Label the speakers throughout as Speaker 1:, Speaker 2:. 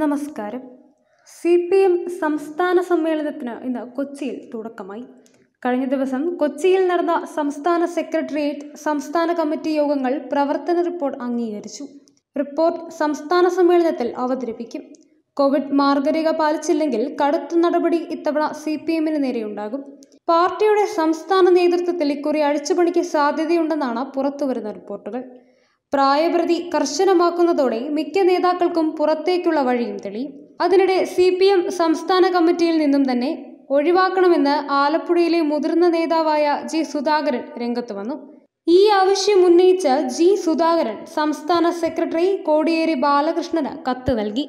Speaker 1: നമസ്കാരം C P M സംസ്ഥാന സമ്മേളനത്തിന് ഇന്ന് കൊച്ചിയിൽ തുടക്കമായി കഴിഞ്ഞ ദിവസം കൊച്ചിയിൽ നടന്ന സംസ്ഥാന സെക്രട്ടേറിയറ്റ് സംസ്ഥാന കമ്മിറ്റി യോഗങ്ങൾ പ്രവർത്തന റിപ്പോർട്ട് അംഗീകരിച്ചു റിപ്പോർട്ട് സംസ്ഥാന സമ്മേളനത്തിൽ അവതരിപ്പിക്കും കോവിഡ് മാർഗരേഖ പാലിച്ചില്ലെങ്കിൽ കടുത്ത നടപടി ഇത്തവണ സി പി എമ്മിന് നേരെയുണ്ടാകും പാർട്ടിയുടെ സംസ്ഥാന നേതൃത്വത്തിൽ ഇക്കുറി അഴിച്ചുപണിക്ക് സാധ്യതയുണ്ടെന്നാണ് പുറത്തുവരുന്ന റിപ്പോർട്ടുകൾ പ്രായപ്രതി കർശനമാക്കുന്നതോടെ മിക്ക നേതാക്കൾക്കും പുറത്തേക്കുള്ള വഴിയും തെളിയും അതിനിടെ സി പി എം സംസ്ഥാന കമ്മിറ്റിയിൽ നിന്നും തന്നെ ഒഴിവാക്കണമെന്ന് ആലപ്പുഴയിലെ മുതിർന്ന നേതാവായ ജി സുധാകരൻ രംഗത്ത് വന്നു ഈ ആവശ്യം ഉന്നയിച്ച ജി സുധാകരൻ സംസ്ഥാന സെക്രട്ടറി കോടിയേരി ബാലകൃഷ്ണന് കത്ത് നൽകി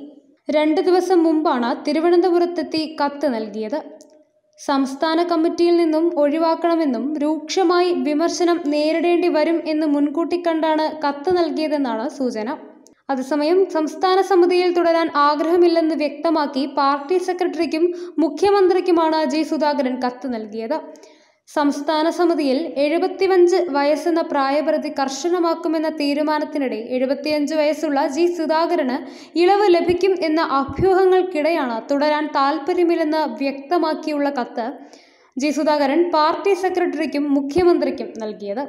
Speaker 1: രണ്ട് ദിവസം മുമ്പാണ് തിരുവനന്തപുരത്തെത്തി കത്ത് നൽകിയത് സംസ്ഥാന കമ്മിറ്റിയിൽ നിന്നും ഒഴിവാക്കണമെന്നും രൂക്ഷമായി വിമർശനം നേരിടേണ്ടി വരും എന്ന് മുൻകൂട്ടി കണ്ടാണ് കത്ത് നൽകിയതെന്നാണ് സൂചന അതേസമയം സംസ്ഥാന സമിതിയിൽ തുടരാൻ ആഗ്രഹമില്ലെന്ന് വ്യക്തമാക്കി പാർട്ടി സെക്രട്ടറിക്കും മുഖ്യമന്ത്രിക്കുമാണ് ജി സുധാകരൻ കത്ത് നൽകിയത് സംസ്ഥാന സമിതിയിൽ എഴുപത്തിയഞ്ച് വയസ്സെന്ന പ്രായപരിധി കർശനമാക്കുമെന്ന തീരുമാനത്തിനിടെ എഴുപത്തിയഞ്ച് വയസ്സുള്ള ജി സുധാകരന് ഇളവ് ലഭിക്കും എന്ന അഭ്യൂഹങ്ങൾക്കിടെയാണ് തുടരാൻ താൽപ്പര്യമില്ലെന്ന് വ്യക്തമാക്കിയുള്ള കത്ത് ജി സുധാകരൻ പാർട്ടി സെക്രട്ടറിക്കും മുഖ്യമന്ത്രിക്കും നൽകിയത്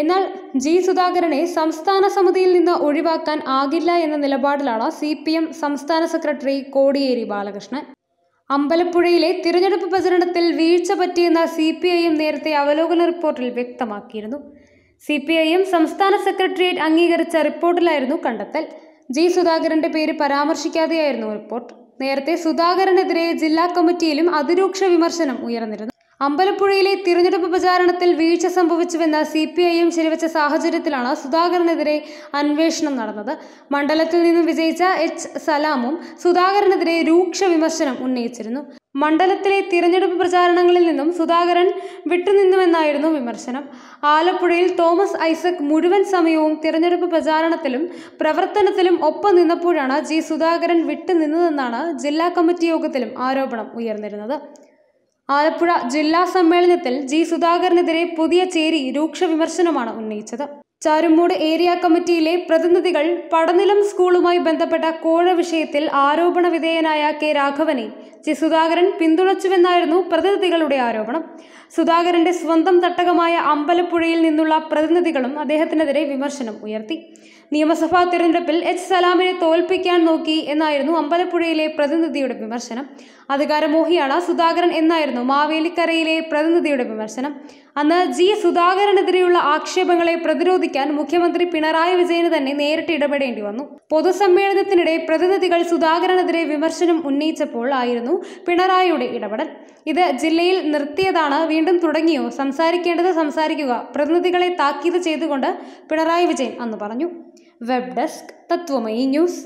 Speaker 1: എന്നാൽ ജി സുധാകരനെ സംസ്ഥാന സമിതിയിൽ നിന്ന് ഒഴിവാക്കാൻ ആകില്ല എന്ന നിലപാടിലാണ് സി സംസ്ഥാന സെക്രട്ടറി കോടിയേരി ബാലകൃഷ്ണൻ അമ്പലപ്പുഴയിലെ തിരഞ്ഞെടുപ്പ് പ്രചരണത്തിൽ വീഴ്ച പറ്റിയെന്ന സി പി ഐ നേരത്തെ അവലോകന റിപ്പോർട്ടിൽ വ്യക്തമാക്കിയിരുന്നു സി പി ഐ സംസ്ഥാന സെക്രട്ടേറിയറ്റ് അംഗീകരിച്ച റിപ്പോർട്ടിലായിരുന്നു കണ്ടെത്തൽ ജി സുധാകരന്റെ പേര് പരാമർശിക്കാതെയായിരുന്നു റിപ്പോർട്ട് നേരത്തെ സുധാകരനെതിരെ ജില്ലാ കമ്മിറ്റിയിലും അതിരൂക്ഷ വിമർശനം ഉയർന്നിരുന്നു അമ്പലപ്പുഴയിലെ തിരഞ്ഞെടുപ്പ് പ്രചാരണത്തിൽ വീഴ്ച സംഭവിച്ചുവെന്ന് സി പി ഐ എം ശരിവച്ച സാഹചര്യത്തിലാണ് സുധാകരനെതിരെ അന്വേഷണം നടന്നത് മണ്ഡലത്തിൽ നിന്നും വിജയിച്ച എച്ച് സലാമും സുധാകരനെതിരെ രൂക്ഷ വിമർശനം ഉന്നയിച്ചിരുന്നു മണ്ഡലത്തിലെ തിരഞ്ഞെടുപ്പ് പ്രചാരണങ്ങളിൽ നിന്നും സുധാകരൻ വിട്ടുനിന്നുവെന്നായിരുന്നു വിമർശനം ആലപ്പുഴയിൽ തോമസ് ഐസക് മുഴുവൻ സമയവും തിരഞ്ഞെടുപ്പ് പ്രചാരണത്തിലും പ്രവർത്തനത്തിലും ഒപ്പം നിന്നപ്പോഴാണ് ജി സുധാകരൻ വിട്ടുനിന്നതെന്നാണ് ജില്ലാ കമ്മിറ്റി യോഗത്തിലും ആരോപണം ഉയർന്നിരുന്നത് ആലപ്പുഴ ജില്ലാ സമ്മേളനത്തിൽ ജി സുധാകരനെതിരെ പുതിയ ചേരി രൂക്ഷ വിമർശനമാണ് ഉന്നയിച്ചത് ചാരുമൂട് ഏരിയ കമ്മിറ്റിയിലെ പ്രതിനിധികൾ പടനിലം സ്കൂളുമായി ബന്ധപ്പെട്ട കോഴ വിഷയത്തിൽ ആരോപണ വിധേയനായ കെ രാഘവനെ ജി സുധാകരൻ പിന്തുണച്ചുവെന്നായിരുന്നു പ്രതിനിധികളുടെ ആരോപണം സുധാകരന്റെ സ്വന്തം തട്ടകമായ അമ്പലപ്പുഴയിൽ നിന്നുള്ള പ്രതിനിധികളും അദ്ദേഹത്തിനെതിരെ വിമർശനം ഉയർത്തി നിയമസഭാ തിരഞ്ഞെടുപ്പിൽ എച്ച് സലാമിനെ തോൽപ്പിക്കാൻ നോക്കി എന്നായിരുന്നു അമ്പലപ്പുഴയിലെ പ്രതിനിധിയുടെ വിമർശനം അധികാരമോഹിയാണ് സുധാകരൻ എന്നായിരുന്നു മാവേലിക്കരയിലെ പ്രതിനിധിയുടെ വിമർശനം അന്ന് ജി സുധാകരനെതിരെയുള്ള ആക്ഷേപങ്ങളെ പ്രതിരോധിക്കാൻ മുഖ്യമന്ത്രി പിണറായി വിജയന് തന്നെ നേരിട്ട് ഇടപെടേണ്ടി വന്നു പൊതുസമ്മേളനത്തിനിടെ പ്രതിനിധികൾ സുധാകരനെതിരെ വിമർശനം ഉന്നയിച്ചപ്പോൾ ആയിരുന്നു പിണറായിയുടെ ഇടപെടൽ ഇത് ജില്ലയിൽ നിർത്തിയതാണ് വീണ്ടും തുടങ്ങിയോ സംസാരിക്കേണ്ടത് സംസാരിക്കുക പ്രതിനിധികളെ താക്കീത് ചെയ്തുകൊണ്ട് പിണറായി വിജയൻ അന്ന് പറഞ്ഞു ವೆಬ್ ಡೆಸ್ಕ್ ತತ್ವಮಯಿ ನ್ಯೂಸ್